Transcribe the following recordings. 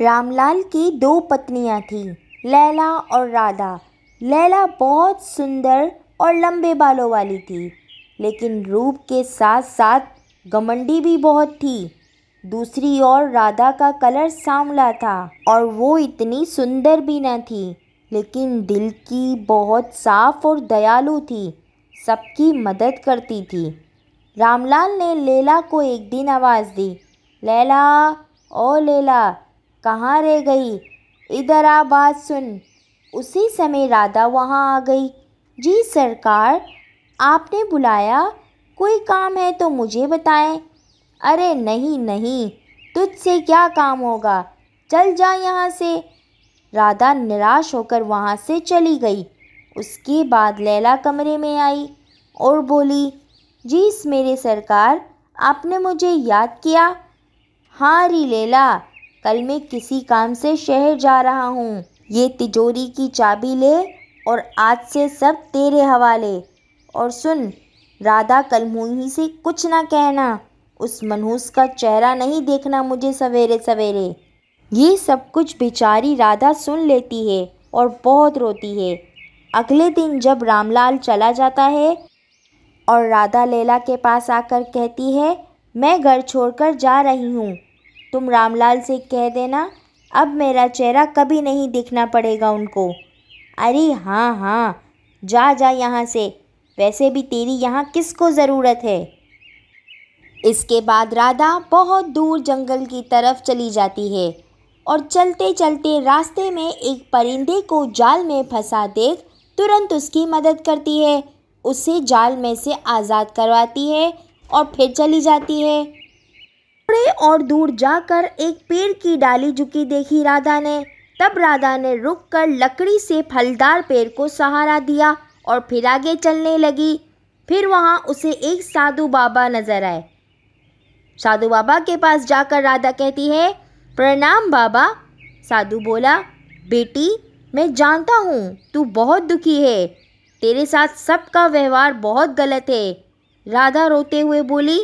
रामलाल की दो पत्नियां थीं लैला और राधा लैला बहुत सुंदर और लंबे बालों वाली थी लेकिन रूप के साथ साथ घमंडी भी बहुत थी दूसरी ओर राधा का कलर सांवला था और वो इतनी सुंदर भी न थी लेकिन दिल की बहुत साफ और दयालु थी सबकी मदद करती थी रामलाल ने लैला को एक दिन आवाज़ दी लैला ओ लैला कहाँ रह गई इधर आ बात सुन उसी समय राधा वहाँ आ गई जी सरकार आपने बुलाया कोई काम है तो मुझे बताएं अरे नहीं नहीं तुझसे क्या काम होगा चल जा यहाँ से राधा निराश होकर वहाँ से चली गई उसके बाद लैला कमरे में आई और बोली जी मेरे सरकार आपने मुझे याद किया हाँ री लैला कल मैं किसी काम से शहर जा रहा हूँ ये तिजोरी की चाबी ले और आज से सब तेरे हवाले और सुन राधा कल मुही से कुछ ना कहना उस मनहूस का चेहरा नहीं देखना मुझे सवेरे सवेरे ये सब कुछ बेचारी राधा सुन लेती है और बहुत रोती है अगले दिन जब रामलाल चला जाता है और राधा लेला के पास आकर कहती है मैं घर छोड़कर जा रही हूँ तुम रामलाल से कह देना अब मेरा चेहरा कभी नहीं दिखना पड़ेगा उनको अरे हाँ हाँ जा जा यहाँ से वैसे भी तेरी यहाँ किसको ज़रूरत है इसके बाद राधा बहुत दूर जंगल की तरफ चली जाती है और चलते चलते रास्ते में एक परिंदे को जाल में फंसा देख तुरंत उसकी मदद करती है उसे जाल में से आज़ाद करवाती है और फिर चली जाती है थोड़े और दूर जाकर एक पेड़ की डाली झुकी देखी राधा ने तब राधा ने रुककर लकड़ी से फलदार पेड़ को सहारा दिया और फिर आगे चलने लगी फिर वहाँ उसे एक साधु बाबा नजर आए साधु बाबा के पास जाकर राधा कहती है प्रणाम बाबा साधु बोला बेटी मैं जानता हूँ तू बहुत दुखी है तेरे साथ सबका व्यवहार बहुत गलत है राधा रोते हुए बोली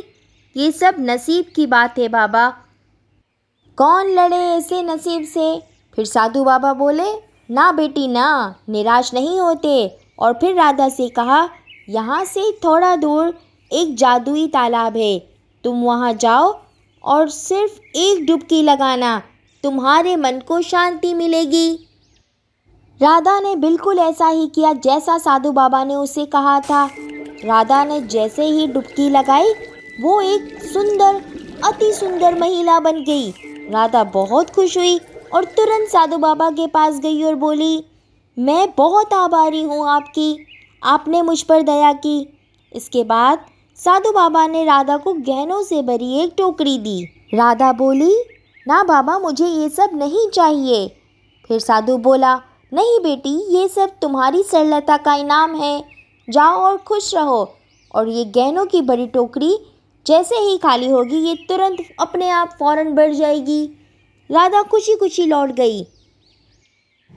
ये सब नसीब की बात है बाबा कौन लड़े ऐसे नसीब से फिर साधु बाबा बोले ना बेटी ना निराश नहीं होते और फिर राधा से कहा यहाँ से थोड़ा दूर एक जादुई तालाब है तुम वहाँ जाओ और सिर्फ एक डुबकी लगाना तुम्हारे मन को शांति मिलेगी राधा ने बिल्कुल ऐसा ही किया जैसा साधु बाबा ने उसे कहा था राधा ने जैसे ही डुबकी लगाई वो एक सुंदर अति सुंदर महिला बन गई राधा बहुत खुश हुई और तुरंत साधु बाबा के पास गई और बोली मैं बहुत आभारी हूँ आपकी आपने मुझ पर दया की इसके बाद साधु बाबा ने राधा को गहनों से भरी एक टोकरी दी राधा बोली ना बाबा मुझे ये सब नहीं चाहिए फिर साधु बोला नहीं बेटी ये सब तुम्हारी सरलता का इनाम है जाओ और खुश रहो और ये गहनों की बड़ी टोकरी जैसे ही खाली होगी ये तुरंत अपने आप फौरन बढ़ जाएगी राधा खुशी खुशी लौट गई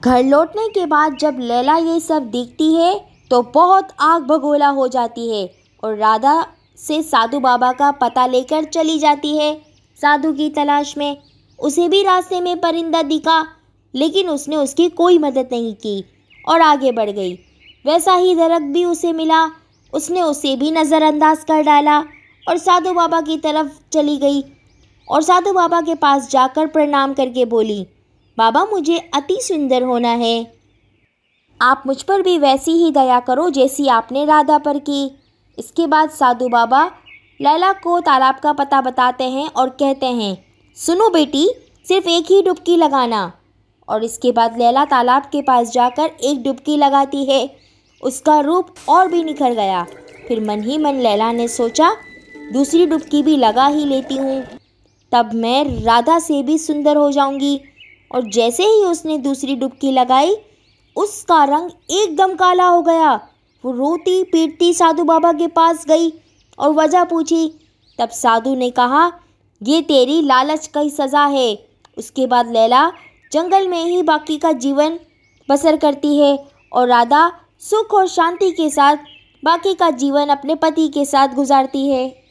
घर लौटने के बाद जब लैला ये सब देखती है तो बहुत आग भगोला हो जाती है और राधा से साधु बाबा का पता लेकर चली जाती है साधु की तलाश में उसे भी रास्ते में परिंदा दिखा लेकिन उसने उसकी कोई मदद नहीं की और आगे बढ़ गई वैसा ही दरक भी उसे मिला उसने उसे भी नज़रअंदाज कर डाला और साधु बाबा की तरफ चली गई और साधु बाबा के पास जाकर प्रणाम करके बोली बाबा मुझे अति सुंदर होना है आप मुझ पर भी वैसी ही दया करो जैसी आपने राधा पर की इसके बाद साधु बाबा लैला को तालाब का पता बताते हैं और कहते हैं सुनो बेटी सिर्फ एक ही डुबकी लगाना और इसके बाद लैला तालाब के पास जाकर एक डुबकी लगाती है उसका रूप और भी निखर गया फिर मन ही मन लैला ने सोचा दूसरी डुबकी भी लगा ही लेती हूँ तब मैं राधा से भी सुंदर हो जाऊँगी और जैसे ही उसने दूसरी डुबकी लगाई उसका रंग एकदम काला हो गया वो रोती पीटती साधु बाबा के पास गई और वजह पूछी तब साधु ने कहा ये तेरी लालच की सज़ा है उसके बाद लैला जंगल में ही बाकी का जीवन बसर करती है और राधा सुख और शांति के साथ बाकी का जीवन अपने पति के साथ गुजारती है